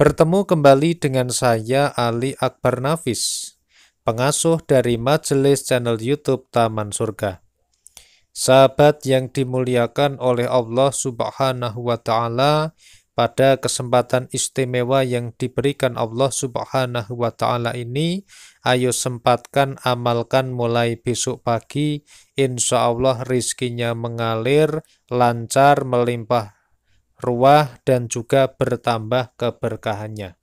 Bertemu kembali dengan saya Ali Akbar Nafis, pengasuh dari majelis channel YouTube Taman Surga. Sahabat yang dimuliakan oleh Allah Subhanahu wa taala, pada kesempatan istimewa yang diberikan Allah Subhanahu wa taala ini, ayo sempatkan amalkan mulai besok pagi, insya Allah rizkinya mengalir, lancar, melimpah ruah, dan juga bertambah keberkahannya.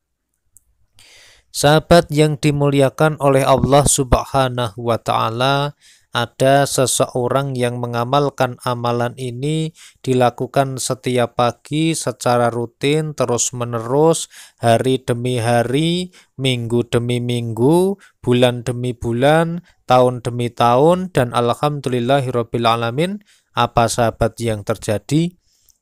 Sahabat yang dimuliakan oleh Allah Subhanahu wa Ta'ala, ada seseorang yang mengamalkan amalan ini dilakukan setiap pagi secara rutin terus-menerus hari demi hari, minggu demi minggu, bulan demi bulan, tahun demi tahun dan alhamdulillahirabbil alamin apa sahabat yang terjadi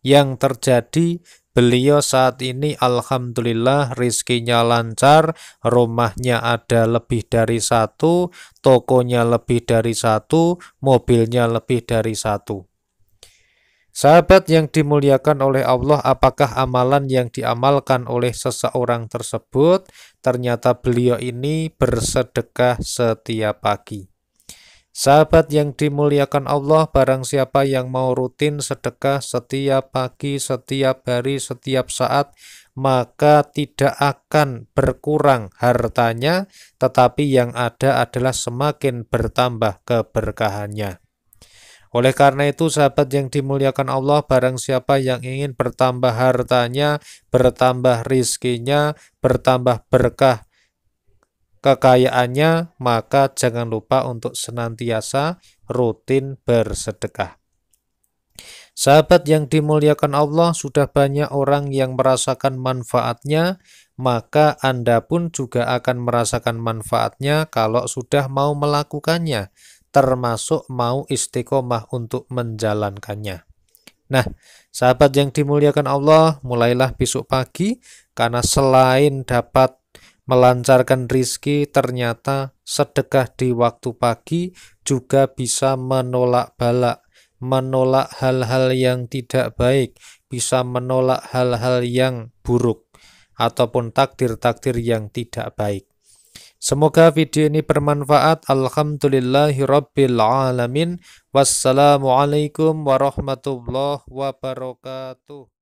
yang terjadi Beliau saat ini Alhamdulillah rizkinya lancar, rumahnya ada lebih dari satu, tokonya lebih dari satu, mobilnya lebih dari satu. Sahabat yang dimuliakan oleh Allah, apakah amalan yang diamalkan oleh seseorang tersebut? Ternyata beliau ini bersedekah setiap pagi. Sahabat yang dimuliakan Allah, barang siapa yang mau rutin sedekah setiap pagi, setiap hari, setiap saat, maka tidak akan berkurang hartanya, tetapi yang ada adalah semakin bertambah keberkahannya. Oleh karena itu, sahabat yang dimuliakan Allah, barang siapa yang ingin bertambah hartanya, bertambah rizkinya, bertambah berkah kekayaannya, maka jangan lupa untuk senantiasa rutin bersedekah. Sahabat yang dimuliakan Allah, sudah banyak orang yang merasakan manfaatnya, maka Anda pun juga akan merasakan manfaatnya kalau sudah mau melakukannya, termasuk mau istiqomah untuk menjalankannya. Nah, sahabat yang dimuliakan Allah, mulailah besok pagi, karena selain dapat melancarkan rizki ternyata sedekah di waktu pagi juga bisa menolak balak, menolak hal-hal yang tidak baik, bisa menolak hal-hal yang buruk, ataupun takdir-takdir yang tidak baik. Semoga video ini bermanfaat. Alhamdulillahirrabbilalamin. Wassalamualaikum warahmatullahi wabarakatuh.